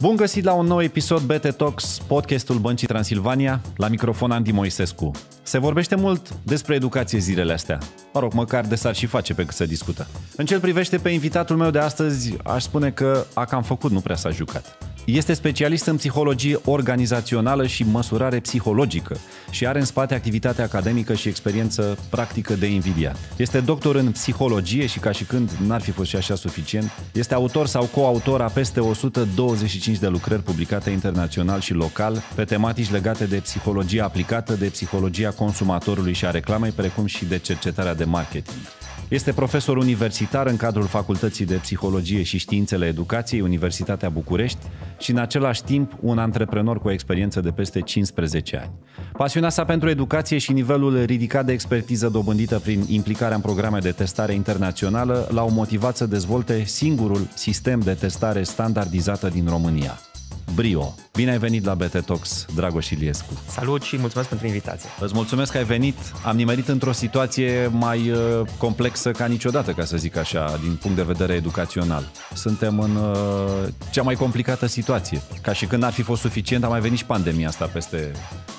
Bun găsit la un nou episod BT Talks, podcastul Băncii Transilvania, la microfon Andy Moisescu. Se vorbește mult despre educație zilele astea. Mă rog, măcar de s-ar și face pe cât se discută. În ce privește pe invitatul meu de astăzi, aș spune că a cam făcut, nu prea s-a jucat. Este specialist în psihologie organizațională și măsurare psihologică și are în spate activitate academică și experiență practică de invidiat. Este doctor în psihologie și ca și când n-ar fi fost și așa suficient, este autor sau coautor a peste 125 de lucrări publicate internațional și local pe tematici legate de psihologie aplicată, de psihologia consumatorului și a reclamei, precum și de cercetarea de marketing. Este profesor universitar în cadrul Facultății de Psihologie și Științele Educației, Universitatea București și în același timp un antreprenor cu o experiență de peste 15 ani. Pasiunea sa pentru educație și nivelul ridicat de expertiză dobândită prin implicarea în programe de testare internațională l-au motivat să dezvolte singurul sistem de testare standardizată din România, BRIO, Bine ai venit la BT Talks, Dragoș Iliescu. Salut și mulțumesc pentru invitație. Îți mulțumesc că ai venit. Am nimerit într-o situație mai uh, complexă ca niciodată, ca să zic așa, din punct de vedere educațional. Suntem în uh, cea mai complicată situație. Ca și când ar fi fost suficient, a mai venit și pandemia asta peste,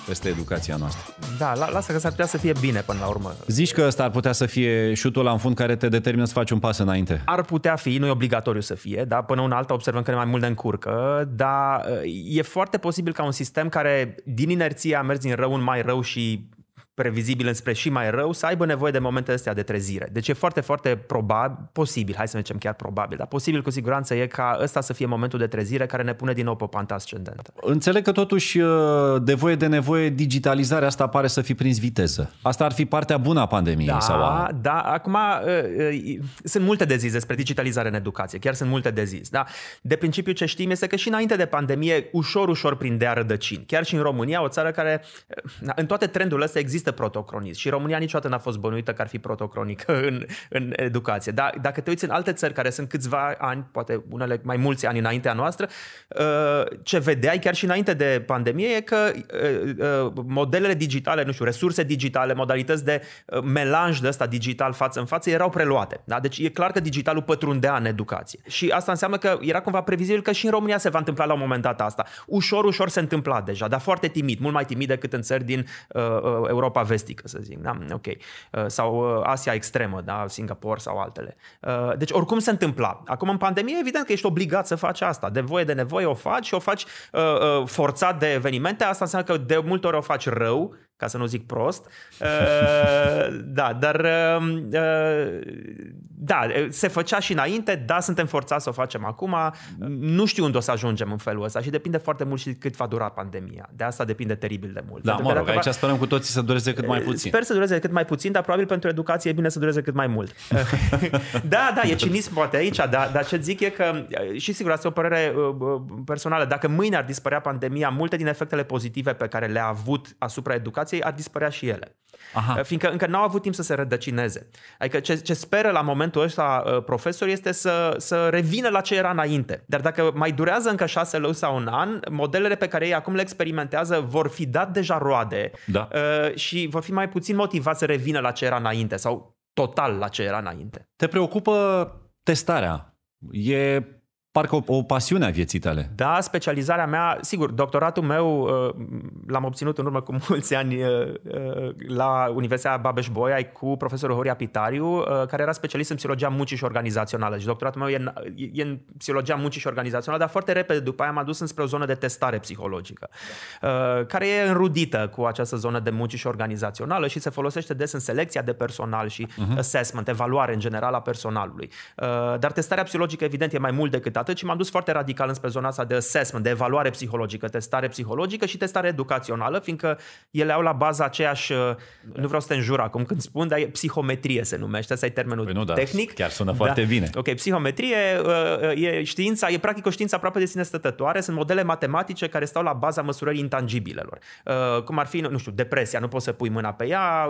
peste educația noastră. Da, la, lasă că s-ar putea să fie bine până la urmă. Zici că ăsta ar putea să fie șutul la în fund care te determină să faci un pas înainte. Ar putea fi, nu e obligatoriu să fie, dar până un alta observăm că ne mai mult ne încurcă, dar uh, e foarte posibil ca un sistem care din inerție a mers din rău în mai rău și previzibil înspre și mai rău, să aibă nevoie de momentele astea de trezire. Deci e foarte, foarte probabil, posibil, hai să ne zicem chiar probabil, dar posibil cu siguranță e ca ăsta să fie momentul de trezire care ne pune din nou pe panta ascendentă. Înțeleg că totuși uh, de voie de nevoie digitalizarea asta pare să fi prins viteză. Asta ar fi partea bună a pandemiei. Da, sau a... da. Acum uh, uh, sunt multe de zis despre digitalizare în educație, chiar sunt multe de zis. Da? De principiu ce știm este că și înainte de pandemie ușor, ușor prindea rădăcini. Chiar și în România, o țară care în toate trendurile astea există există protocronism și România niciodată n-a fost bănuită că ar fi protocronică în, în educație. Dar dacă te uiți în alte țări care sunt câțiva ani, poate unele mai mulți ani înaintea noastră, uh, ce vedeai chiar și înainte de pandemie e că uh, uh, modelele digitale, nu știu, resurse digitale, modalități de melanj de ăsta digital față în față erau preluate. Da? Deci e clar că digitalul pătrundea în educație. Și asta înseamnă că era cumva previzibil că și în România se va întâmpla la un moment dat asta. Ușor, ușor se întâmpla deja, dar foarte timid, mult mai timid decât în țări din Europa Europa vestică, să zic, da? Ok. Uh, sau uh, Asia extremă, da? Singapore sau altele. Uh, deci oricum se întâmpla. Acum în pandemie evident că ești obligat să faci asta. De voie de nevoie o faci și o faci forțat de evenimente. Asta înseamnă că de multe ori o faci rău, ca să nu zic prost. Da, dar da, se făcea și înainte, da, suntem forțați să o facem acum. Nu știu unde o să ajungem în felul ăsta și depinde foarte mult și cât va dura pandemia. De asta depinde teribil de mult. Da, de mă rog, aici va... sperăm cu toții să dureze cât mai puțin. Sper să dureze cât mai puțin, dar probabil pentru educație e bine să dureze cât mai mult. da, da, e cinism poate aici, dar, dar ce zic e că, și sigur, asta e o părere uh, uh, personală, dacă mâine ar dispărea pandemia, multe din efectele pozitive pe care le-a avut asupra educației ar dispărea și ele. Aha. Fiindcă încă n-au avut timp să se rădăcineze. Adică ce, ce speră la moment momentul ăsta uh, profesor este să, să revină la ce era înainte. Dar dacă mai durează încă șase luni sau un an, modelele pe care ei acum le experimentează vor fi dat deja roade da. Uh, și vor fi mai puțin motivați să revină la ce era înainte sau total la ce era înainte. Te preocupă testarea. E parcă o, o pasiune a vieții tale. Da, specializarea mea, sigur, doctoratul meu uh, l-am obținut în urmă cu mulți ani uh, uh, la Universitatea Babeș-Bolyai cu profesorul Horia Pitariu, care era specialist în psihologia muncii și organizațională. Deci doctoratul meu e în, e în psihologia muncii și organizațională, dar foarte repede după aia m-a dus înspre o zonă de testare psihologică, da. care e înrudită cu această zonă de muncii și organizațională și se folosește des în selecția de personal și uh-huh. assessment, evaluare în general a personalului. Dar testarea psihologică, evident, e mai mult decât Atât, ci m-am dus foarte radical înspre zona asta de assessment, de evaluare psihologică, testare psihologică și testare educațională, fiindcă ele au la bază aceeași, da. nu vreau să te înjur acum când spun, dar e psihometrie se numește, asta e termenul păi nu, da, tehnic. Chiar sună da. foarte bine. Ok, psihometrie uh, uh, e știința, e practic o știință aproape de sine stătătoare, sunt modele matematice care stau la baza măsurării intangibilelor. Cum ar fi, nu știu, depresia, nu poți să pui mâna pe ea,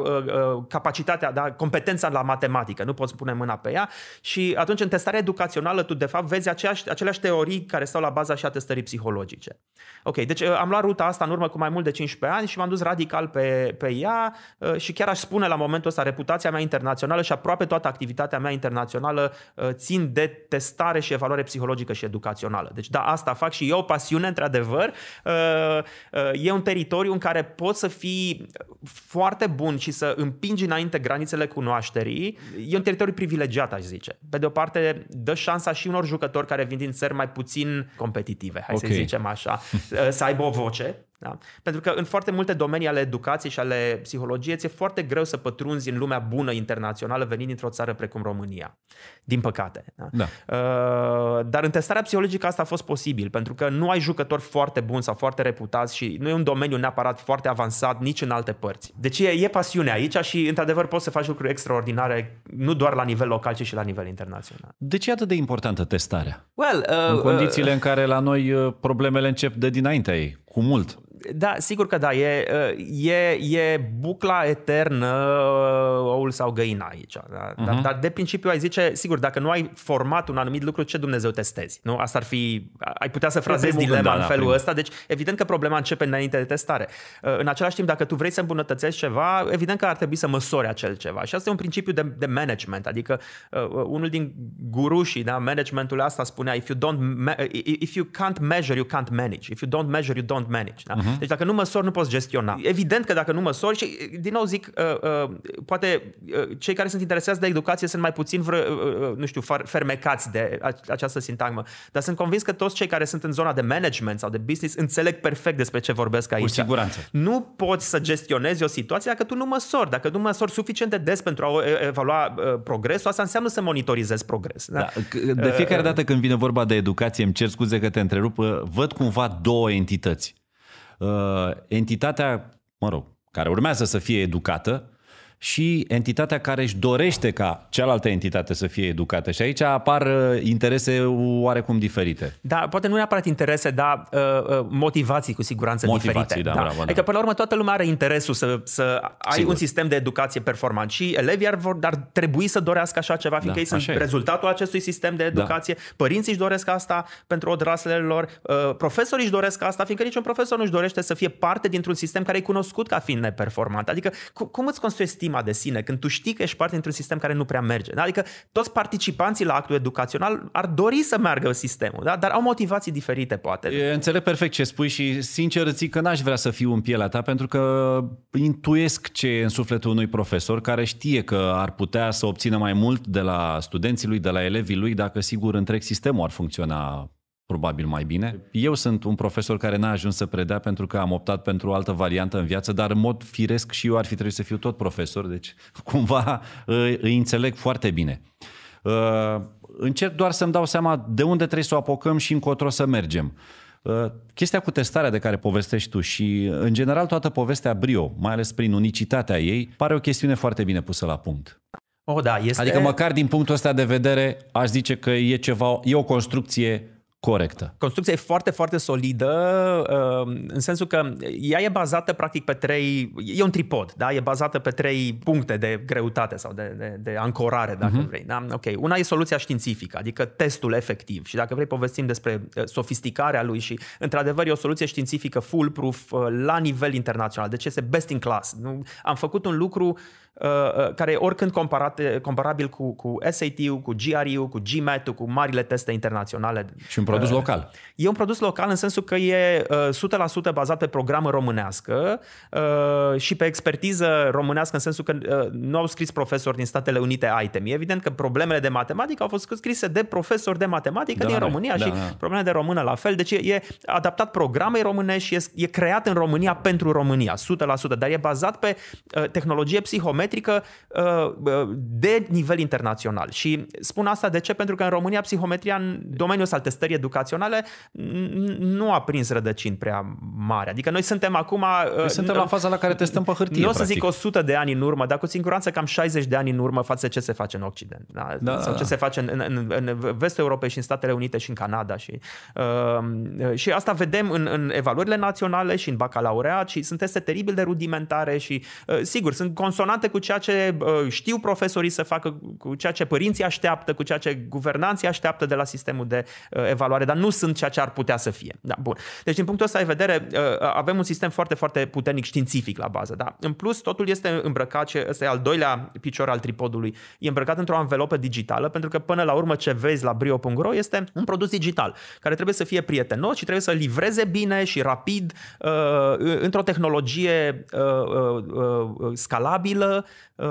capacitatea, da, competența la matematică, nu poți pune mâna pe ea și atunci în testarea educațională tu de fapt vezi aceeași aceleași, aceleași teorii care stau la baza și a testării psihologice. Ok, deci uh, am luat ruta asta în urmă cu mai mult de 15 ani și m-am dus radical pe, pe ea uh, și chiar aș spune la momentul ăsta reputația mea internațională și aproape toată activitatea mea internațională uh, țin de testare și evaluare psihologică și educațională. Deci da, asta fac și eu, o pasiune, într-adevăr. E un teritoriu în care poți să fii foarte bun și să împingi înainte granițele cunoașterii. E un teritoriu privilegiat, aș zice. Pe de o parte, dă șansa și unor jucători care vin din țări mai puțin competitive, hai okay. să zicem așa, să aibă o voce da? Pentru că în foarte multe domenii ale educației și ale psihologiei ți-e foarte greu să pătrunzi în lumea bună internațională venind dintr-o țară precum România. Din păcate. Da? Da. Uh, dar în testarea psihologică asta a fost posibil, pentru că nu ai jucători foarte buni sau foarte reputați și nu e un domeniu neapărat foarte avansat nici în alte părți. Deci e, e pasiune aici și într-adevăr poți să faci lucruri extraordinare, nu doar la nivel local, ci și la nivel internațional. De ce e atât de importantă testarea? Well, uh, în condițiile uh, în care la noi uh, problemele încep de dinaintea ei, cu mult. Da, sigur că da, e, e, e bucla eternă uh, oul sau găina aici. Da? Uh-huh. Dar, mhm. dar de principiu ai zice, sigur, dacă nu ai format un anumit lucru, ce Dumnezeu testezi? Nu? Asta ar fi, ai putea să frazezi dilema în felul ăsta, deci evident că problema începe înainte de testare. Uh, în același timp, dacă tu vrei să îmbunătățești ceva, evident că ar trebui să măsori acel ceva. Și asta e un principiu de, de management, adică uh, unul din gurușii da, managementul asta spunea, if you, don't, if you can't measure, you can't manage. If you don't measure, you don't manage. Da? Uh-huh. Uh-huh. Deci dacă nu măsori, nu poți gestiona. Evident că dacă nu măsori, și din nou zic, uh, uh, poate uh, cei care sunt interesați de educație sunt mai puțin, vre, uh, uh, nu știu, fermecați de această sintagmă, dar sunt convins că toți cei care sunt în zona de management sau de business înțeleg perfect despre ce vorbesc aici. Cu siguranță. Nu poți să gestionezi o situație dacă tu nu măsori, dacă nu măsori suficient de des pentru a uh, evalua uh, progresul, asta înseamnă să monitorizezi progres. Da? Da. De fiecare dată când vine vorba de educație, îmi cer scuze că te întrerup, văd cumva două entități. Uh, entitatea, mă rog, care urmează să fie educată, și entitatea care își dorește ca cealaltă entitate să fie educată. Și aici apar uh, interese oarecum diferite. Da, poate nu neapărat interese, dar uh, uh, motivații cu siguranță motivații, diferite. Da, da. Bravo, da. până adică, la urmă, toată lumea are interesul să, să ai Sigur. un sistem de educație performant și elevii ar, vor, ar trebui să dorească așa ceva, fiindcă da, ei sunt e. rezultatul acestui sistem de da. educație, da. părinții își doresc asta pentru odrasele lor, profesorii își doresc asta, fiindcă niciun profesor nu își dorește să fie parte dintr-un sistem care e cunoscut ca fiind neperformant. Adică, cum îți construiești stima de sine, când tu știi că ești parte dintr-un sistem care nu prea merge. Da? Adică toți participanții la actul educațional ar dori să meargă sistemul, da? dar au motivații diferite, poate. E, înțeleg perfect ce spui și sincer zic că n-aș vrea să fiu în pielea ta pentru că intuiesc ce e în sufletul unui profesor care știe că ar putea să obțină mai mult de la studenții lui, de la elevii lui, dacă sigur întreg sistemul ar funcționa probabil mai bine. Eu sunt un profesor care n-a ajuns să predea pentru că am optat pentru o altă variantă în viață, dar în mod firesc și eu ar fi trebuit să fiu tot profesor, deci cumva ă, îi înțeleg foarte bine. Ă, încerc doar să-mi dau seama de unde trebuie să o apucăm și încotro să mergem. Ă, chestia cu testarea de care povestești tu și, în general, toată povestea Brio, mai ales prin unicitatea ei, pare o chestiune foarte bine pusă la punct. Oh, da, este... Adică măcar din punctul ăsta de vedere aș zice că e ceva, e o construcție corectă. Construcția e foarte, foarte solidă, um, în sensul că ea e bazată practic pe trei, e un tripod, da? e bazată pe trei puncte de greutate sau de, de, de ancorare, dacă uh-huh. vrei. Da? Okay. Una e soluția științifică, adică testul efectiv și dacă vrei povestim despre uh, sofisticarea lui și într-adevăr e o soluție științifică foolproof uh, la nivel internațional, deci este best in class. Nu? Am făcut un lucru Uh, uh, care e oricând comparat, comparabil cu, cu SAT-ul, cu GRE-ul, cu GMAT-ul, cu marile teste internaționale. Și un produs uh, local. E un produs local în sensul că e 100% bazat pe programă românească și pe expertiză românească în sensul că nu au scris profesori din Statele Unite item. E evident că problemele de matematică au fost scrise de profesori de matematică da, din da, România da, și da. problemele de română la fel. Deci e adaptat programei românești și e, e creat în România pentru România, 100%, dar e bazat pe tehnologie psihometrică psihometrică uh, uh, de nivel internațional. Și spun asta de ce? Pentru că în România psihometria în domeniul ăsta al testării educaționale nu a prins rădăcini prea mare. Adică noi suntem acum... Uh, noi suntem la faza la care testăm pe hârtie. Nu o să zic 100 de ani în urmă, dar cu siguranță cam 60 de ani în urmă față ce se face în Occident. Da? Da. Sau ce se face în, în, în vestul Europei și în Statele Unite și în Canada. Și, um, uh, și asta vedem în, în evaluările naționale și în bacalaureat și sunt teste teribil de rudimentare și, uh, sigur, sunt consonante cu ceea ce uh, știu profesorii să facă, cu ceea ce părinții așteaptă, cu ceea ce guvernanții așteaptă de la sistemul de uh, evaluare, dar nu sunt ceea ce ar putea să fie. Da, bun. Deci, din punctul ăsta de vedere, uh, avem un sistem foarte, foarte puternic științific la bază. Da? În plus, totul este îmbrăcat, Ce ăsta e al doilea picior al tripodului, e îmbrăcat într-o anvelopă digitală, pentru că până la urmă ce vezi la brio.ro este un produs digital care trebuie să fie prietenos și trebuie să livreze bine și rapid într-o tehnologie scalabilă Uh,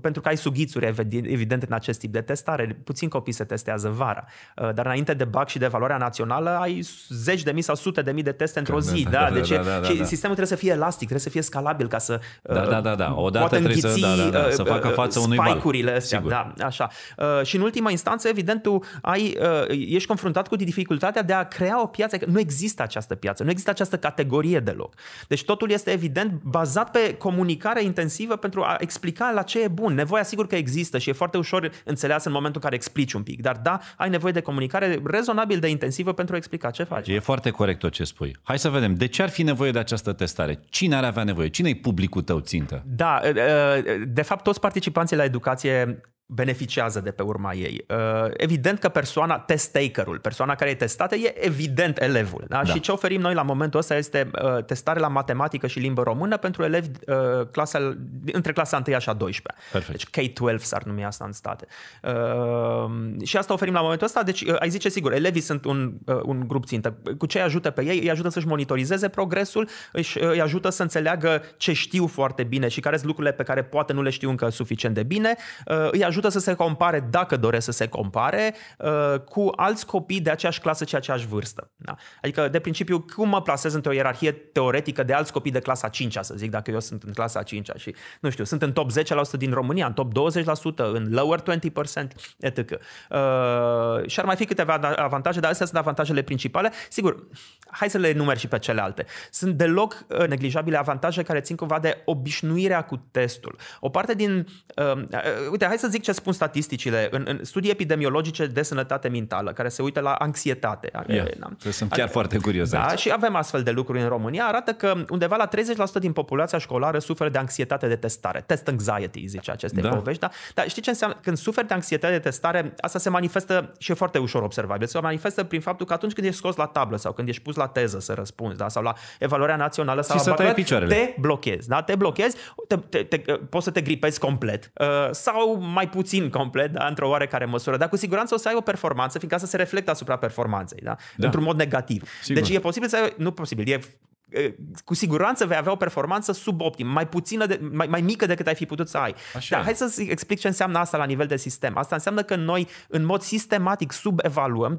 pentru că ai sughițuri, evident, în acest tip de testare. Puțin copii se testează vara. Uh, dar înainte de BAC și de valoarea națională, ai zeci de mii sau sute de mii de teste într-o da, zi. Da, da, da, deci da, da, da, și da. sistemul trebuie să fie elastic, trebuie să fie scalabil ca să da, uh, da, da, da. Odată poată trebuie să, da, da, da. să facă față unui val. Astea, da, așa. Și în ultima instanță, evident, tu ai, ești confruntat cu dificultatea de a crea o piață. Nu există această piață, nu există această categorie deloc. Deci totul este evident bazat pe comunicare intensivă pentru a explica la ce e bun. Nevoia sigur că există și e foarte ușor înțeleasă în momentul în care explici un pic, dar da, ai nevoie de comunicare rezonabil de intensivă pentru a explica ce faci. E foarte corect tot ce spui. Hai să vedem, de ce ar fi nevoie de această testare? Cine ar avea nevoie? Cine e publicul tău țintă? Da, de fapt toți participanții la educație beneficiază de pe urma ei. Uh, evident că persoana, test takerul, persoana care e testată, e evident elevul. Da? Da. Și ce oferim noi la momentul ăsta este uh, testare la matematică și limbă română pentru elevi uh, clasa, între clasa 1 și a 12. Perfect. Deci K-12 s-ar numi asta în state. Și asta oferim la momentul ăsta. Deci ai zice sigur, elevii sunt un, un grup țintă. Cu ce îi ajută pe ei? Îi ajută să-și monitorizeze progresul, îi ajută să înțeleagă ce știu foarte bine și care sunt lucrurile pe care poate nu le știu încă suficient de bine. Îi ajută ajută să se compare, dacă doresc să se compare, uh, cu alți copii de aceeași clasă și aceeași vârstă. Da? Adică, de principiu, cum mă plasez într-o ierarhie teoretică de alți copii de clasa 5 să zic, dacă eu sunt în clasa 5 și, nu știu, sunt în top 10% din România, în top 20%, în lower 20%, etc. Uh, și ar mai fi câteva da, avantaje, dar astea sunt avantajele principale. Sigur, hai să le numeri și pe celelalte. Sunt deloc uh, neglijabile avantaje care țin cumva de obișnuirea cu testul. O parte din... Uh, uh uite, hai să zic ce ce spun statisticile? În, în studii epidemiologice de sănătate mentală, care se uită la anxietate. Yeah, da? Sunt chiar adică, foarte curioză. Da, și avem astfel de lucruri în România. Arată că undeva la 30% din populația școlară suferă de anxietate de testare. Test anxiety, zice aceste da. povești. Da? Dar știi ce înseamnă? Când suferi de anxietate de testare, asta se manifestă și e foarte ușor observabil. Se manifestă prin faptul că atunci când ești scos la tablă sau când ești pus la teză să răspunzi, da? sau la evaluarea națională sau și la bacarat, te blochezi. Da? Te blochezi, te, te, te, poți să te gripezi complet. Uh, sau mai puțin complet, da, într-o oarecare măsură, dar cu siguranță o să ai o performanță, fiindcă asta se reflectă asupra performanței, da? da. Într-un mod negativ. Sigur. Deci e posibil să ai, nu posibil, e cu siguranță vei avea o performanță suboptim, mai puțină, de, mai, mai mică decât ai fi putut să ai. Așa. Dar hai să explic ce înseamnă asta la nivel de sistem. Asta înseamnă că noi, în mod sistematic, subevaluăm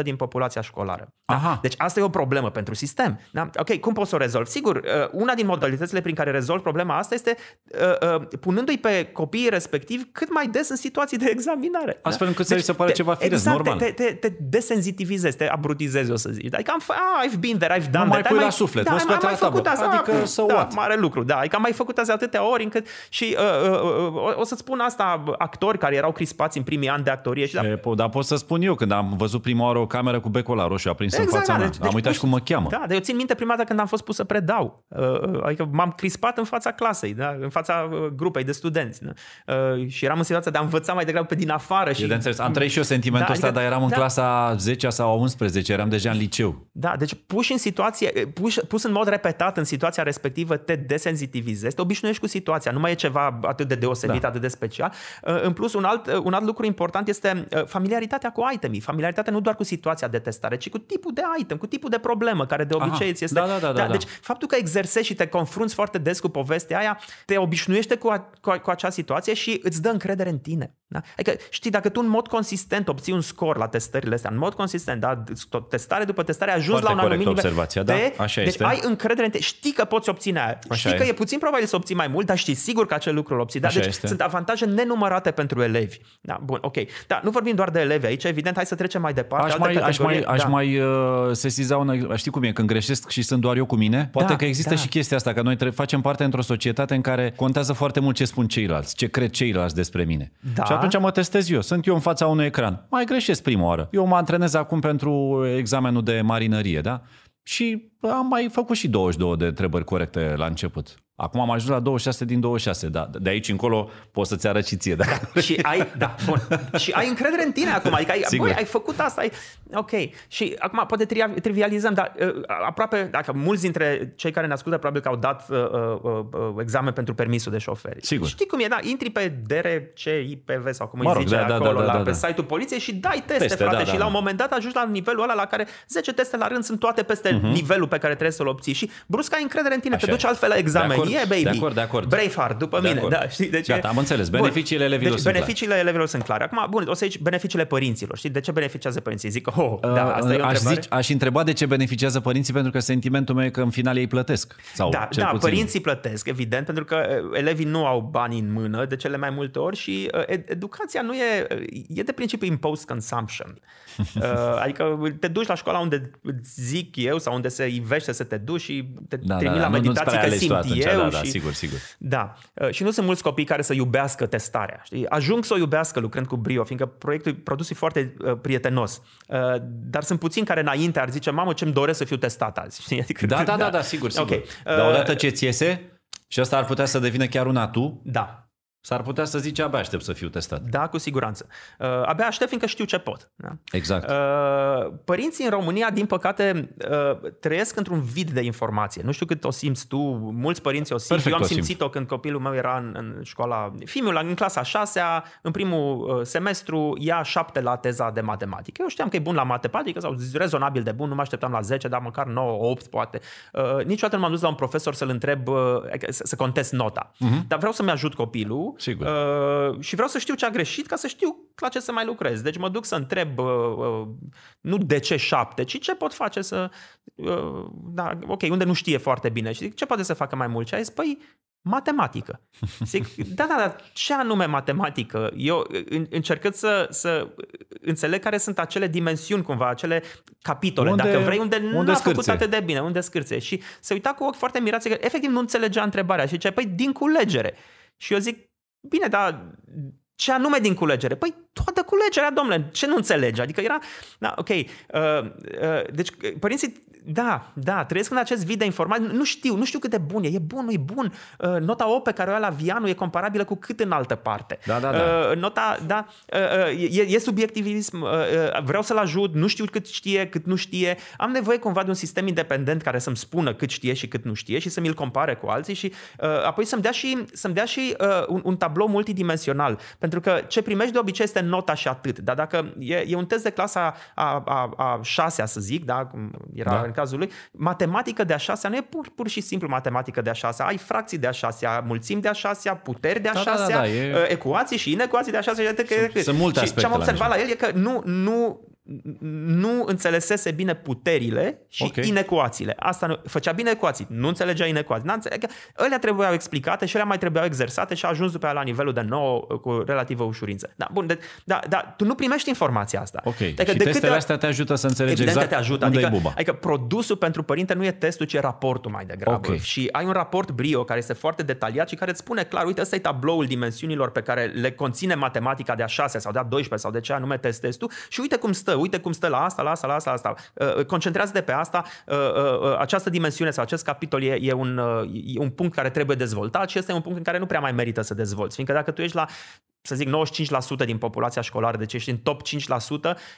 30% din populația școlară. Da? Aha. Deci asta e o problemă pentru sistem. Da? Ok, cum poți să o rezolvi? Sigur, una din modalitățile prin care rezolvi problema asta este uh, uh, punându-i pe copiii respectivi cât mai des în situații de examinare. Da? Astfel da? deci, să pare ceva firesc, exact, normal. Te, te, te desenzitivizezi, te abrutizezi, o să zic. Adică am, ah, I've been there, I've done nu that. mai pui la suflet suflet. Da, am, am mai făcut asta. Adică, ah, so da, what? mare lucru, da. Adică am mai făcut asta atâtea ori încât și uh, uh, uh, uh o să spun asta actori care erau crispați în primii ani de actorie. Și, da. E, po, dar pot să spun eu când am văzut prima oară o cameră cu becul la roșu aprins exact, în fața da, mea. Deci, am uitat și cum mă cheamă. Da, dar eu țin minte prima dată când am fost pus să predau. Uh, uh adică m-am crispat în fața clasei, da? în fața uh, grupei de studenți. Da? Uh, și eram în situația de a învăța mai degrabă pe din afară. Și... E de Am trăit și eu sentimentul da, ăsta, adică, dar eram da. în clasa 10 sau 11, eram deja în liceu. Da, deci puși în situație, puși, pus în mod repetat în situația respectivă, te desensitivizezi, te obișnuiești cu situația, nu mai e ceva atât de deosebit, da. atât de special. În plus, un alt, un alt lucru important este familiaritatea cu itemii, familiaritatea nu doar cu situația de testare, ci cu tipul de item, cu tipul de problemă care de obicei Aha. este. Da, da, da, da, da. Deci, faptul că exersezi și te confrunți foarte des cu povestea aia, te obișnuiește cu, a, cu, a, cu acea situație și îți dă încredere în tine. Da? Adică, știi, dacă tu în mod consistent obții un scor la testările astea, în mod consistent, da, testare după testare, ajungi Foarte la un anumit nivel. de, da, de, este. ai încredere în te, știi că poți obține aia. Așa știi e. că e puțin probabil să obții mai mult, dar știi sigur că acel lucru îl obții. Da? Deci este. sunt avantaje nenumărate pentru elevi. Da, bun, ok. Da, nu vorbim doar de elevi aici, evident, hai să trecem mai departe. Aș mai, aș mai, da. mai uh, sesiza un, știi cum e, când greșesc și sunt doar eu cu mine, da, poate da, că există da. și chestia asta, că noi tre- facem parte într-o societate în care contează foarte mult ce spun ceilalți, ce cred ceilalți despre mine. Da. Și atunci mă testez eu, sunt eu în fața unui ecran, mai greșesc prima oară. Eu mă antrenez acum pentru examenul de marinărie, da? Și Păi, am mai făcut și 22 de întrebări corecte la început. Acum am ajuns la 26 din 26, da. De aici încolo poți să-ți arăt și ție. Da. și, ai, da, bun. și ai încredere în tine acum. Adică ai, băi, ai făcut asta. Ai... Ok. Și acum poate tri- trivializăm, dar uh, uh, aproape, dacă mulți dintre cei care ne ascultă probabil că au dat uh, uh, uh, uh examen pentru permisul de șoferi. Sigur. Știi cum e, da? Intri pe DRCIPV sau cum mă rog, îi zice da, da, acolo, da, da, la, da, da, site-ul poliției și dai teste, teste frate. Da, da, și da. la un da. moment dat ajungi la nivelul ăla la care 10 teste la rând sunt toate peste uh-huh. nivelul pe care trebuie să-l obții și brusc ai încredere în tine, Așa. te duci altfel la examen. De acord, e, baby. De acord, de acord. Braveheart, după de mine. Acord. Da, știi? Deci, Gata, am înțeles. Deci beneficiile elevilor deci, sunt Beneficiile clare. elevilor sunt clare. Acum, bun, o să zici beneficiile părinților. Știi? De ce beneficiază părinții? Zic, oh, uh, da, asta uh, e o aș, zici, aș întreba de ce beneficiază părinții, pentru că sentimentul meu e că în final ei plătesc. Sau da, da puțin. părinții plătesc, evident, pentru că uh, elevii nu au bani în mână de cele mai multe ori și uh, educația nu e, uh, e de principiu imposed consumption. adică te duci la școala unde zic eu sau unde se privește, să te duci și te da, trimi da, la meditație, că simt atunci, eu. Da, da, și, sigur, sigur. Da. Și nu sunt mulți copii care să iubească testarea. Știi? Ajung să o iubească lucrând cu brio, fiindcă proiectul, produsul e foarte prietenos. Dar sunt puțini care înainte ar zice, mamă, ce-mi doresc să fiu testat azi. Știi? Adică, da, da, da, da, sigur, sigur. Okay. Dar odată ce ți iese, și asta ar putea să devină chiar una tu? Da. S-ar putea să zici, abia aștept să fiu testat. Da, cu siguranță. Uh, abia aștept fiindcă știu ce pot. Da? Exact. Uh, părinții în România, din păcate, uh, trăiesc într-un vid de informație. Nu știu cât o simți tu, mulți părinți o simt. Perfect Eu am simțit-o când copilul meu era în, în școala, fiul în clasa 6 în primul uh, semestru ia 7 la teza de matematică. Eu știam că e bun la matematică sau rezonabil de bun, nu mă așteptam la 10, dar măcar 9, 8 poate. Uh, niciodată nu m-am dus la un profesor să-l întreb, uh, să contest nota. Uh-huh. Dar vreau să-mi ajut copilul Sigur. Uh, și vreau să știu ce a greșit ca să știu la ce să mai lucrez. Deci mă duc să întreb uh, uh, nu de ce șapte, ci ce pot face să... Uh, da, ok, unde nu știe foarte bine. Și zic, ce poate să facă mai mult? Și a zis, păi, matematică. Zic, da, da, dar ce anume matematică? Eu uh, încercând să, să înțeleg care sunt acele dimensiuni cumva, acele capitole, unde, dacă vrei, unde, unde nu a făcut atât de bine, unde scârțe. Și se uita cu ochi foarte mirați că efectiv nu înțelegea întrebarea și zicea, păi din culegere. Și eu zic, bine, dar ce anume din culegere? Păi toată culegerea, domnule, ce nu înțelegi? Adică era, da, ok, uh, uh, deci uh, părinții da, da, trăiesc în acest vid de informații. Nu știu, nu știu cât de bun e. E bun, nu e bun. Uh, nota O pe care o ia la Vianu e comparabilă cu cât în altă parte. Da, da, da. Uh, nota, da, uh, e, e subiectivism. Vreau să-l ajut, nu știu cât știe, cât nu știe. Am nevoie cumva de un sistem independent care să-mi spună cât știe și cât nu știe și să mi-l compare cu alții și apoi să-mi dea și, să-mi dea și un, un tablou multidimensional. Pentru că ce primești de obicei este nota și atât. Dar dacă e, e un test de clasa a, a, a șasea, să zic, da, era da cazul lui, matematică de a șasea nu e pur, pur și simplu matematică de a șasea. Ai fracții de a șasea, mulțimi de a șasea, puteri de a da, da, da șasea, da, da, da, e... Uh, ecuații și inecuații de a șasea. Sunt, că, sunt multe și ce am observat la el e că nu, nu nu înțelesese bine puterile și okay. inecuațiile. Asta nu, făcea bine ecuații, nu înțelegea inecuații. n înțeleg, alea trebuiau explicate și alea mai trebuiau exersate și a ajuns după aia la nivelul de nou uh, cu relativă ușurință. Da, bun, dar da, da, tu nu primești informația asta. Ok, adică și de testele câte, astea te ajută să înțelegi evident exact te ajută, unde adică, e buba. Adică produsul pentru părinte nu e testul, ci e raportul mai degrabă. Okay. Și ai un raport brio care este foarte detaliat și care îți spune clar, uite, ăsta e tabloul dimensiunilor pe care le conține matematica de a 6 sau de a 12 sau de ce anume testezi tu și uite cum stă uite cum stă la asta, la asta, la asta, la asta. Uh, Concentrează-te pe asta, uh, uh, această dimensiune sau acest capitol e, e, un, e un punct care trebuie dezvoltat și este un punct în care nu prea mai merită să dezvolți, fiindcă dacă tu ești la să zic, 95% din populația școlară, deci ești în top 5%,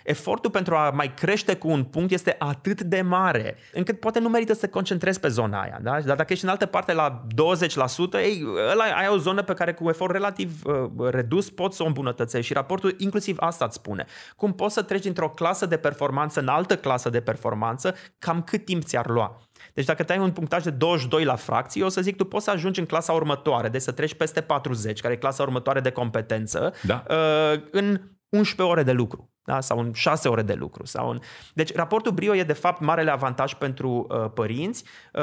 efortul pentru a mai crește cu un punct este atât de mare, încât poate nu merită să te concentrezi pe zona aia. Da? Dar dacă ești în altă parte la 20%, ei, ăla, ai o zonă pe care cu efort relativ uh, redus poți să o îmbunătățești și raportul inclusiv asta îți spune. Cum poți să treci dintr-o clasă de performanță în altă clasă de performanță, cam cât timp ți-ar lua. Deci dacă te ai un punctaj de 22 la fracții, eu o să zic tu poți să ajungi în clasa următoare, deci să treci peste 40, care e clasa următoare de competență, da. Uh, în 11 ore de lucru da? sau în 6 ore de lucru. Sau în... Deci raportul BRIO e de fapt marele avantaj pentru uh, părinți. Uh,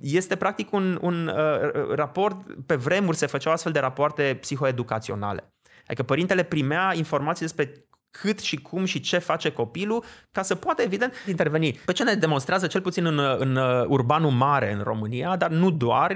este practic un, un uh, raport, pe vremuri se făceau astfel de rapoarte psihoeducaționale. Adică părintele primea informații despre cât și cum și ce face copilul ca să poată, evident, interveni. Pe ce ne demonstrează, cel puțin în, în uh, urbanul mare în România, dar nu doar,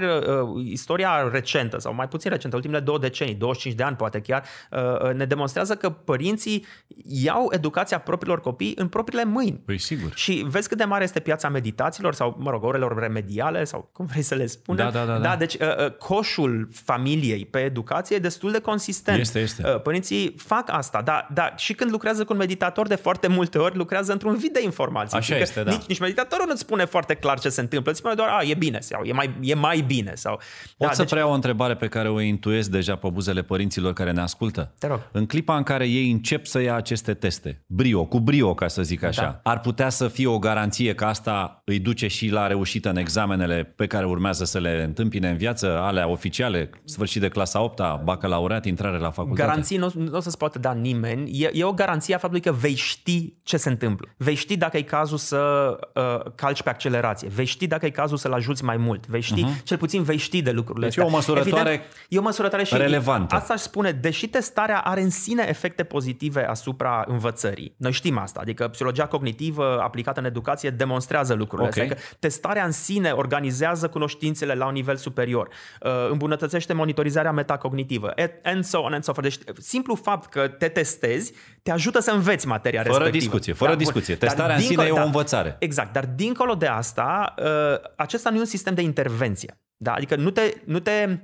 uh, istoria recentă sau mai puțin recentă, ultimele două decenii, 25 de ani poate chiar, uh, uh, ne demonstrează că părinții iau educația propriilor copii în propriile mâini. Păi sigur. Și vezi cât de mare este piața meditațiilor sau, mă rog, orelor remediale sau cum vrei să le spunem. Da, da, da. da. da deci uh, uh coșul familiei pe educație e destul de consistent. Este, este. Părinții fac asta, dar da, și când el lucrează cu un meditator, de foarte multe ori lucrează într-un vid de informații. Așa adică este, da. Nici, nici meditatorul nu-ți spune foarte clar ce se întâmplă, îți spune doar, a, e bine sau e mai, e mai bine. Sau... Pot da, să deci... preiau o întrebare pe care o intuiesc deja pe buzele părinților care ne ascultă? Te rog. În clipa în care ei încep să ia aceste teste, brio, cu brio, ca să zic așa, da. ar putea să fie o garanție că asta îi duce și la reușită în examenele pe care urmează să le întâmpine în viață, alea oficiale, sfârșit de clasa 8 bacalaureat, intrare la facultate? Garanții nu, nu o să-ți poată da nimeni. E, e o garanția faptului că vei ști ce se întâmplă. Vei ști dacă e cazul să uh, calci pe accelerație, vei ști dacă e cazul să-l ajuți mai mult, vei ști, uh-huh. cel puțin vei ști de lucrurile deci astea. E o măsurătoare, Evident, e o măsurătoare și relevantă. Asta aș spune, deși testarea are în sine efecte pozitive asupra învățării. Noi știm asta, adică psihologia cognitivă aplicată în educație demonstrează lucrurile okay. astea. Că testarea în sine organizează cunoștințele la un nivel superior, uh, îmbunătățește monitorizarea metacognitivă, and so on and so forth. Deci simplu fapt că te testezi, te ajută să înveți materia fără respectivă. Discuție, fără da? discuție, fără discuție. Testarea în sine e o da. învățare. Exact, dar dincolo de asta, ă, acesta nu e un sistem de intervenție. Da? Adică nu te, nu, te,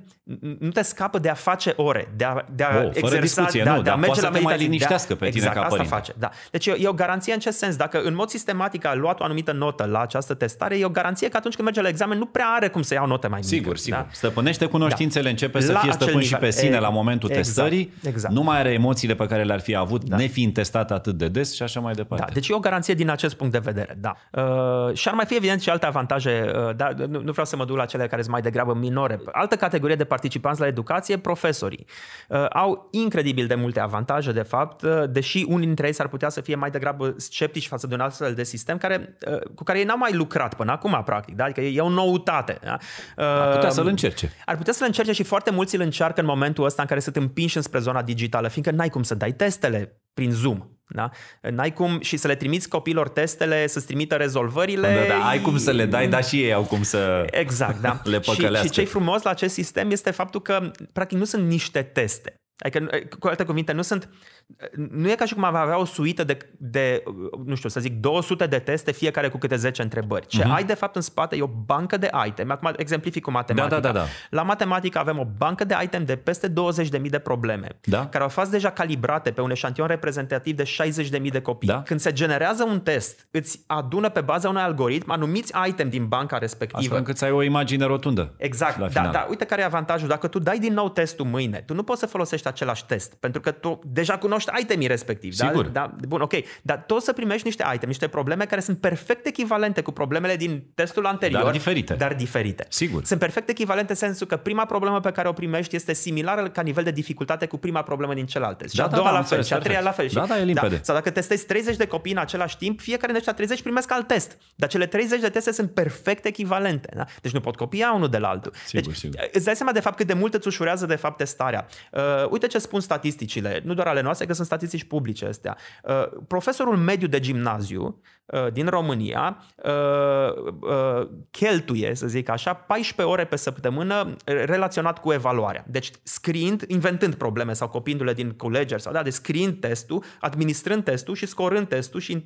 nu te scapă de a face ore, de a, de a oh, exersa, discuție, da, nu, de a merge la meditație. mai liniștească pe tine exact, ca asta face. Da. Deci e, o garanție în ce sens? Dacă în mod sistematic a luat o anumită notă la această testare, e o garanție că atunci când merge la examen nu prea are cum să iau note notă mai mici. Sigur, da? sigur. Da? Stăpânește cunoștințele, da. începe să la fie stăpân nivel. și pe sine e, la exact. momentul exact, testării, exact. nu mai are emoțiile pe care le-ar fi avut da. nefiind testat atât de des și așa mai departe. Da, deci e o garanție din acest punct de vedere, da. Uh, și ar mai fi evident și alte avantaje, uh, dar nu, nu vreau să mă duc la cele care sunt mai degrabă minore. Altă categorie de participanți la educație, profesorii. Uh, au incredibil de multe avantaje, de fapt, uh, deși unii dintre ei s-ar putea să fie mai degrabă sceptici față de un astfel de sistem care, uh, cu care ei n-au mai lucrat până acum, practic. Da? Adică e o noutate. Da? Ar putea să-l încerce. Ar putea să-l încerce și foarte mulți îl încearcă în momentul ăsta în care sunt împinși înspre zona digitală, fiindcă n-ai cum să dai testele prin Zoom. Da? N-ai cum și să le trimiți copiilor testele, să-ți trimită rezolvările. Da, da, ai cum să le dai, dar și ei au cum să exact, da. le păcălească. Și, și ce frumos la acest sistem este faptul că practic nu sunt niște teste. Adică, cu alte cuvinte, nu sunt... Nu e ca și cum am avea o suită de, de, nu știu, să zic, 200 de teste, fiecare cu câte 10 întrebări. Ce mm-hmm. ai, de fapt, în spate e o bancă de item. Acum exemplific cu matematica. Da, da, da, da. La matematică avem o bancă de item de peste 20.000 de probleme, da? care au fost deja calibrate pe un eșantion reprezentativ de 60.000 de copii. Da? Când se generează un test, îți adună pe baza unui algoritm anumiți item din banca respectivă. Astfel încât să ai o imagine rotundă. Exact. La da, final. da, da. Uite care e avantajul. Dacă tu dai din nou testul mâine, tu nu poți să folosești primești același test. Pentru că tu deja cunoști itemii respectiv. Da? Sigur. Da? da? Bun, ok. Dar tu o să primești niște item, niște probleme care sunt perfect echivalente cu problemele din testul anterior. Dar diferite. Dar diferite. Sigur. Sunt perfect echivalente în sensul că prima problemă pe care o primești este similară ca nivel de dificultate cu prima problemă din celălalt test. Da, da și a doua la fel, și a treia la fel. Da, da, e da. limpede. Da. Sau dacă testezi 30 de copii în același timp, fiecare dintre 30 primesc alt test. Dar cele 30 de teste sunt perfect echivalente. Da? Deci nu pot copia unul de la altul. Sigur, deci, sigur. Îți dai seama de fapt cât de mult îți ușurează de fapt testarea. Uh, uite ce spun statisticile, nu doar ale noastre, că sunt statistici publice astea. Uh, profesorul mediu de gimnaziu uh, din România uh, cheltuie, să zic așa, 14 ore pe săptămână relaționat cu evaluarea. Deci scriind, inventând probleme sau copiindu-le din colegi sau da, deci scriind testul, administrând testul și scorând testul și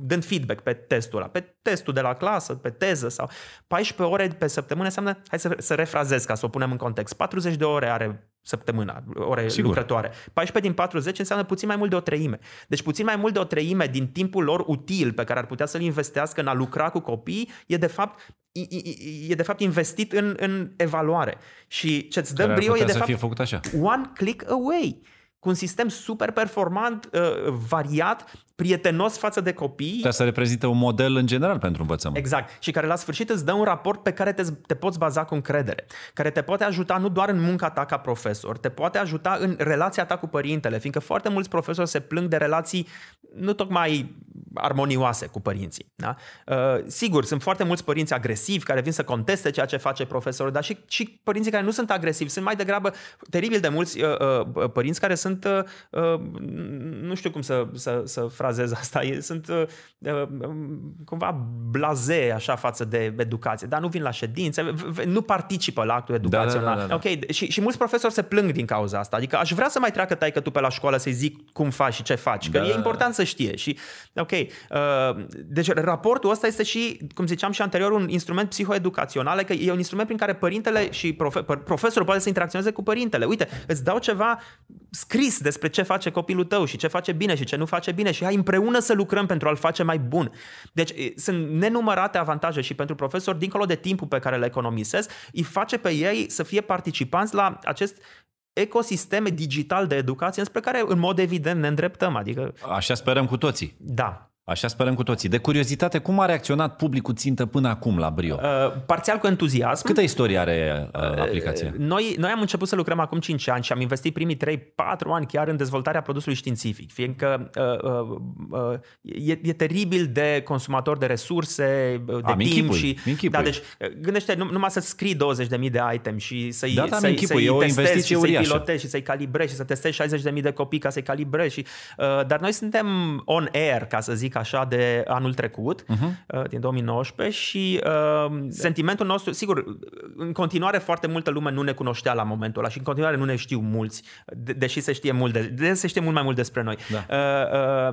dând feedback pe testul ăla, pe testul de la clasă, pe teză sau 14 ore pe săptămână înseamnă, hai să, să refrazez ca să o punem în context, 40 de ore are săptămâna, ore Sigur. lucrătoare. 14 din 40 înseamnă puțin mai mult de o treime. Deci puțin mai mult de o treime din timpul lor util pe care ar putea să-l investească în a lucra cu copii e de fapt e de fapt investit în, în evaluare. Și ce-ți dă care brio e de fapt fie făcut așa. one click away cu un sistem super performant, uh, variat, prietenos față de copii. Ca să reprezintă un model în general pentru învățământ. Exact. Și care la sfârșit îți dă un raport pe care te, te poți baza cu încredere, care te poate ajuta nu doar în munca ta ca profesor, te poate ajuta în relația ta cu părintele, fiindcă foarte mulți profesori se plâng de relații nu tocmai armonioase cu părinții. Da? Uh, sigur, sunt foarte mulți părinți agresivi care vin să conteste ceea ce face profesorul, dar și, și părinții care nu sunt agresivi. Sunt mai degrabă teribil de mulți uh, uh, părinți care sunt, nu știu cum să, să, să frazez asta, sunt cumva blaze așa față de educație, dar nu vin la ședințe, nu participă la actul da, da, da, educațional. Da, da, da, da. Ok, și, și mulți profesori se plâng din cauza asta. Adică aș vrea să mai treacă taică tu pe la școală să-i zic cum faci și ce faci, că da, e important să știe. Și ok, Uh, deci raportul ăsta este și, cum ziceam și anterior, un instrument psihoeducațional, că adică e un instrument prin care părintele și profe- profesorul poate să interacționeze cu părintele. Uite, îți dau ceva scris despre ce face copilul tău și ce face bine și ce nu face bine și hai împreună să lucrăm pentru a-l face mai bun. Deci sunt nenumărate avantaje și pentru profesori, dincolo de timpul pe care le economisesc, îi face pe ei să fie participanți la acest ecosisteme digital de educație înspre care în mod evident ne îndreptăm. Adică... Așa sperăm cu toții. Da, Așa sperăm cu toții. De curiozitate, cum a reacționat publicul țintă până acum la Brio? Uh, parțial cu entuziasm. Câtă istorie are uh, uh aplicația? Uh, noi, noi am început să lucrăm acum 5 ani și am investit primii 3-4 ani chiar în dezvoltarea produsului științific, fiindcă uh, uh, uh, e, e teribil de consumator de resurse, uh, de am timp închipui, și... Închipui. Da, deci uh, gândește nu numai să scrii 20.000 de item și să-i, da, da, să-i, să-i testezi și să-i pilotezi și să-i calibrezi și să testezi 60.000 de copii ca să-i calibrezi. Și, uh, dar noi suntem on air, ca să zic așa de anul trecut, uh-huh. din 2019 și uh, sentimentul nostru, sigur, în continuare foarte multă lume nu ne cunoștea la momentul ăla și în continuare nu ne știu mulți, de- deși se știe mult, de- de- se știe mult mai mult despre noi. Da. Uh,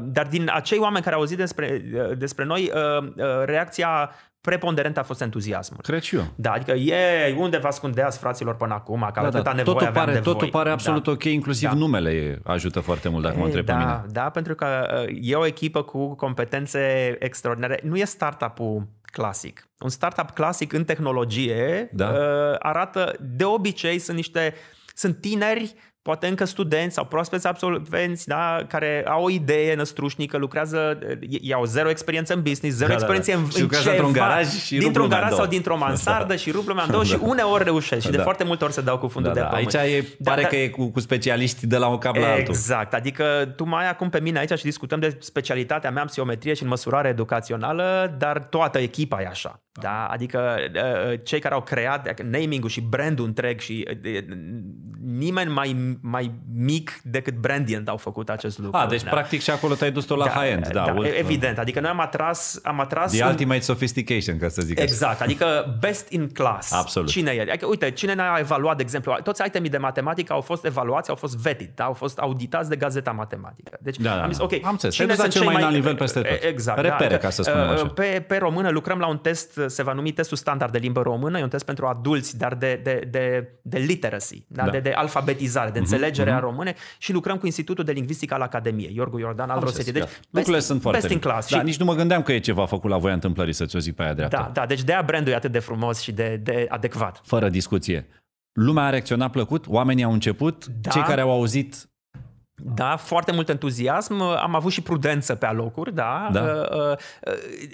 uh, dar din acei oameni care au auzit despre, uh, despre noi, uh, uh, reacția preponderent a fost entuziasmul. Cred și eu. Da, adică e, unde vă ascundeați fraților până acum, că da, da. nevoie totul pare, de totul voi. pare absolut da. ok, inclusiv da. numele ajută foarte mult, dacă e, mă întreb da, pe mine. Da, pentru că e o echipă cu competențe extraordinare. Nu e startup-ul clasic. Un startup clasic în tehnologie da. Uh, arată, de obicei, sunt niște sunt tineri poate încă studenți sau proaspeți absolvenți, da, care au o idee năstrușnică, lucrează, iau zero experiență în business, zero da, experiență da, da. în, și în ceva, într-un garaj și dintr-un garaj sau dintr-o mansardă da. și rup lumea în două da. și uneori reușesc și da. de foarte multe ori se dau cu fundul da, da. de pământ. Aici e, da, pare da, că e cu, cu specialiști de la un cap la exact. altul. Exact, adică tu mai ai acum pe mine aici și discutăm de specialitatea mea în psihometrie și în măsurare educațională, dar toată echipa e așa. Da? Adică ă, ă, cei care au creat naming-ul și brandul întreg și ă, nimeni mai mai mic decât Brandient au făcut acest lucru. Ah, deci da. practic și acolo te-ai dus tu la da, high-end. Da, da, Evident, adică noi am atras... Am atras The în... ultimate sophistication, ca să zic Exact, așa. adică best in class. Absolut. Cine e? Adică, uite, cine ne-a evaluat, de exemplu, toți itemii de matematică au fost evaluați, au fost vetit, da? au fost auditați de Gazeta Matematică. Deci da, da am zis, da. ok, am cine sunt cel mai, înalt la nivel peste tot. Exact. Repere, da, da. ca să spunem uh, așa. Pe, pe română lucrăm la un test, se va numi testul standard de limbă română, e un test pentru adulți, dar de, de, de, de literacy, da? Da. De, de alfabetizare, de înțelegerea uh-huh. române și lucrăm cu Institutul de Lingvistică al Academiei, Iorgu Iordan al Rosetti. Deci, lucrurile sunt foarte best in class. Da, și... Nici nu mă gândeam că e ceva făcut la voia întâmplării, să ți-o zic pe aia dreaptă. Da, da, deci de-aia brandul e atât de frumos și de, de adecvat. Fără discuție lumea a reacționat plăcut, oamenii au început, da. cei care au auzit da, foarte mult entuziasm, am avut și prudență pe alocuri, da. da. Uh, uh,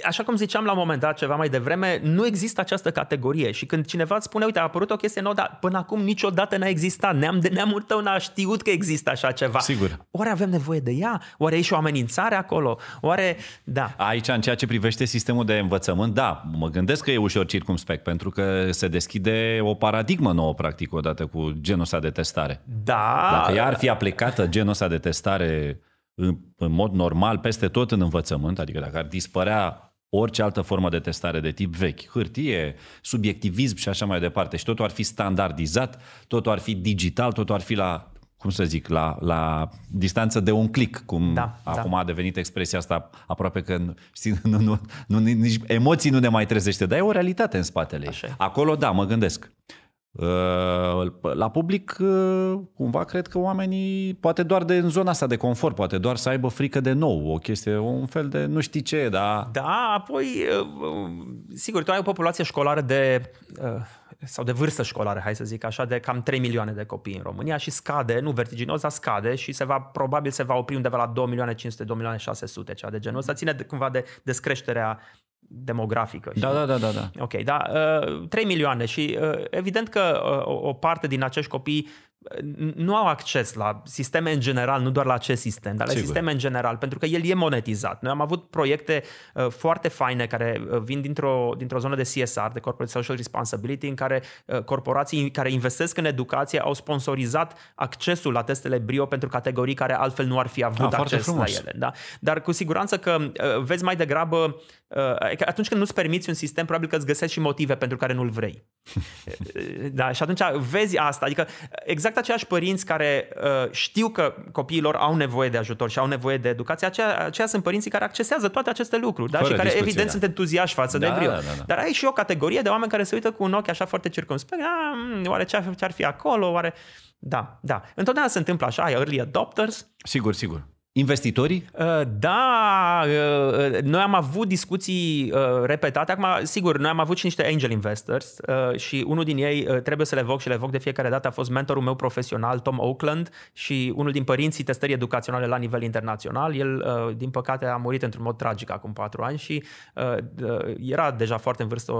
așa cum ziceam la un moment dat, ceva mai devreme, nu există această categorie și când cineva îți spune, uite, a apărut o chestie nouă, dar până acum niciodată n-a existat, neam de neamul tău n-a știut că există așa ceva. Sigur. Oare avem nevoie de ea? Oare e și o amenințare acolo? Oare, da. Aici, în ceea ce privește sistemul de învățământ, da, mă gândesc că e ușor circumspect, pentru că se deschide o paradigmă nouă, practic, odată cu genul ăsta de testare. Da. Dacă ea ar fi aplicată genul ăsta de testare în, în mod normal, peste tot în învățământ, adică dacă ar dispărea orice altă formă de testare de tip vechi, hârtie, subiectivism și așa mai departe, și totul ar fi standardizat, totul ar fi digital, totul ar fi la cum să zic, la, la distanță de un click, cum da, da. acum da. a devenit expresia asta aproape că știi, nu, nu, nu, nici emoții nu ne mai trezește, dar e o realitate în spatele ei. Acolo, da, mă gândesc. Uh, la public, uh, cumva, cred că oamenii, poate doar de în zona asta de confort, poate doar să aibă frică de nou, o chestie, un fel de nu știi ce, da. Da, apoi, uh, sigur, tu ai o populație școlară de, sau de vârstă școlară, hai să zic așa, de cam 3 milioane de copii în România și scade, nu vertiginos, dar scade și se va, probabil se va opri undeva la 2 milioane 500, 2 milioane 600, ceva de genul ăsta, ține cumva de descreșterea demografică. Da, da, da, da, da. Ok, da. 3 uh, milioane și uh, evident că uh, o parte din acești copii nu au acces la sisteme în general, nu doar la acest sistem, dar la Sigur. sisteme în general, pentru că el e monetizat. Noi am avut proiecte uh, foarte faine care uh, vin dintr-o, dintr-o zonă de CSR, de Corporate Social Responsibility, în care uh, corporații care investesc în educație au sponsorizat accesul la testele Brio pentru categorii care altfel nu ar fi avut A, ah, acces la ele. Da? Dar cu siguranță că vezi mai degrabă, atunci când nu-ți permiți un sistem, probabil că îți găsești și motive pentru care nu-l vrei. da? Și atunci vezi asta, adică exact exact aceiași părinți care uh, știu că copiilor au nevoie de ajutor și au nevoie de educație, aceia, aceia sunt părinții care accesează toate aceste lucruri da? și care evident da. sunt entuziași față da, de brio. Da, da, da. Dar ai și o categorie de oameni care se uită cu un ochi așa foarte circumspect, ah, mm, oare ce ar fi acolo, oare... Da, da. Întotdeauna se întâmplă așa, ai early adopters. Sigur, sigur Investitorii? Uh, da, uh, uh, noi am avut discuții repetate. Acum, sigur, noi am avut și niște angel investors și unul din ei, trebuie să le evoc și le evoc de fiecare dată, a fost mentorul meu profesional, Tom Oakland, și unul din părinții testării educaționale la nivel internațional. El, din păcate, a murit într-un mod tragic acum patru ani și era deja foarte în vârstă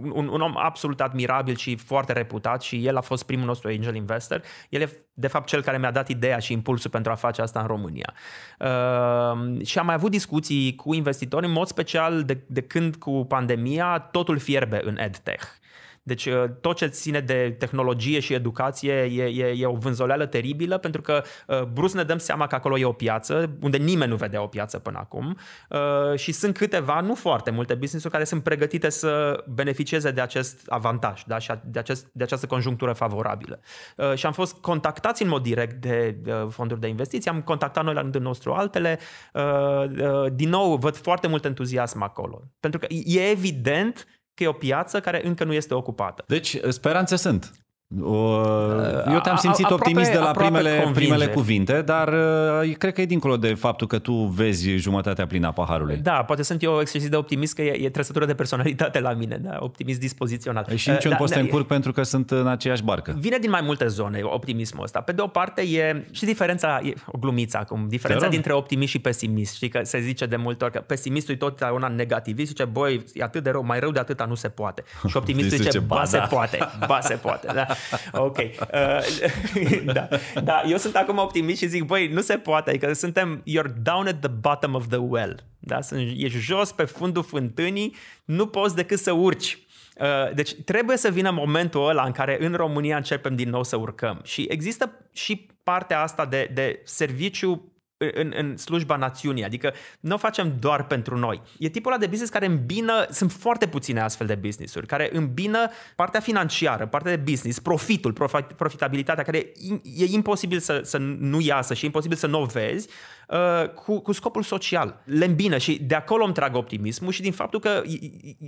un, un om absolut admirabil și foarte reputat și el a fost primul nostru angel investor. El e, de fapt, cel care mi-a dat ideea și impulsul pentru pentru a face asta în România. Ehm, și am mai avut discuții cu investitori, în mod special de, de când cu pandemia totul fierbe în EdTech. Deci uh, tot ce ține de tehnologie și educație e, e, e o vânzoleală teribilă pentru că uh, brusc ne dăm seama că acolo e o piață unde nimeni nu vedea o piață până acum uh, și sunt câteva, nu foarte multe business-uri care sunt pregătite să beneficieze de acest avantaj da? și de, acest, de această conjunctură favorabilă. Și am fost contactați în mod direct de fonduri de investiții, am contactat noi la rândul nostru altele. Din nou, văd foarte mult entuziasm acolo. Pentru că e evident că e o piață care încă nu este ocupată. Deci, speranțe sunt. Uh, eu te-am simțit aproape, optimist de la primele, primele cuvinte, dar uh, cred că e dincolo de faptul că tu vezi jumătatea plină a paharului. Da, poate sunt eu excesiv de optimist, că e, e trăsătură de personalitate la mine, da, optimist dispozițional. Și nici eu uh, da, nu pot să te încurc pentru că sunt în aceeași barcă. Vine din mai multe zone optimismul ăsta. Pe de o parte e și diferența, e o glumiță acum, diferența dintre optimist și pesimist. Știi că se zice de multe ori că pesimistul e totdeauna negativist, zice, boi, e atât de rău, mai rău de atâta nu se poate. Și optimistul zice, zice ba, da. se poate, ba se poate. Da? Ok. Uh, da. da, eu sunt acum optimist și zic, băi, nu se poate, adică suntem, you're down at the bottom of the well. Da? Sunt, ești jos pe fundul fântânii, nu poți decât să urci. Uh, deci trebuie să vină momentul ăla în care în România începem din nou să urcăm. Și există și partea asta de, de serviciu în, în slujba națiunii, adică nu o facem doar pentru noi. E tipul ăla de business care îmbină, sunt foarte puține astfel de businessuri, care îmbină partea financiară, partea de business, profitul, profitabilitatea, care e imposibil să, să nu iasă și e imposibil să nu o vezi, Uh, cu, cu scopul social. Le îmbină și de acolo îmi trag optimismul și din faptul că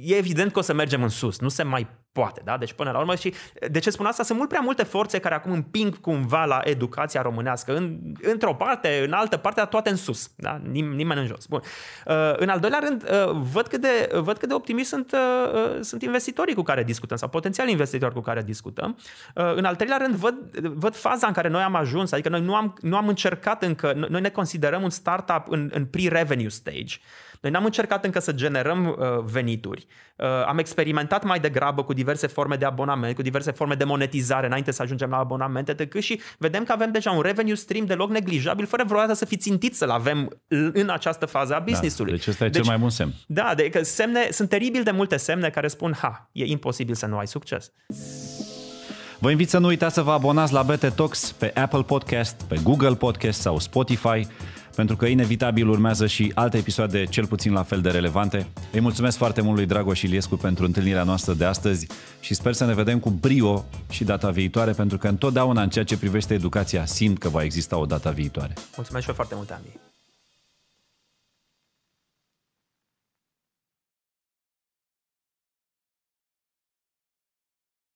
e evident că o să mergem în sus, nu se mai poate, da? Deci până la urmă și de ce spun asta? Sunt mult prea multe forțe care acum împing cumva la educația românească, în, într-o parte, în altă parte, dar toate în sus, da? Nim- nimeni în jos. Bun. Uh, în al doilea rând, uh, văd cât de, văd cât de optimist sunt, sunt investitorii cu care discutăm sau potențial investitori cu care discutăm. În al treilea rând, văd, văd faza în care noi am ajuns, adică noi nu am, nu am încercat încă, noi ne considerăm considerăm un startup în, în pre-revenue stage. Noi n-am încercat încă să generăm uh, venituri. Uh, am experimentat mai degrabă cu diverse forme de abonament, cu diverse forme de monetizare înainte să ajungem la abonamente, decât și vedem că avem deja un revenue stream deloc neglijabil, fără vreodată să fi țintit să-l avem în această fază a da, business-ului. Da, deci ăsta e deci, cel mai bun semn. Da, de, că semne, sunt teribil de multe semne care spun, ha, e imposibil să nu ai succes. Vă invit să nu uitați să vă abonați la BT Talks pe Apple Podcast, pe Google Podcast sau Spotify pentru că inevitabil urmează și alte episoade cel puțin la fel de relevante. Îi mulțumesc foarte mult lui Dragoș Iliescu pentru întâlnirea noastră de astăzi și sper să ne vedem cu brio și data viitoare, pentru că întotdeauna în ceea ce privește educația simt că va exista o data viitoare. Mulțumesc și eu foarte mult, Andy!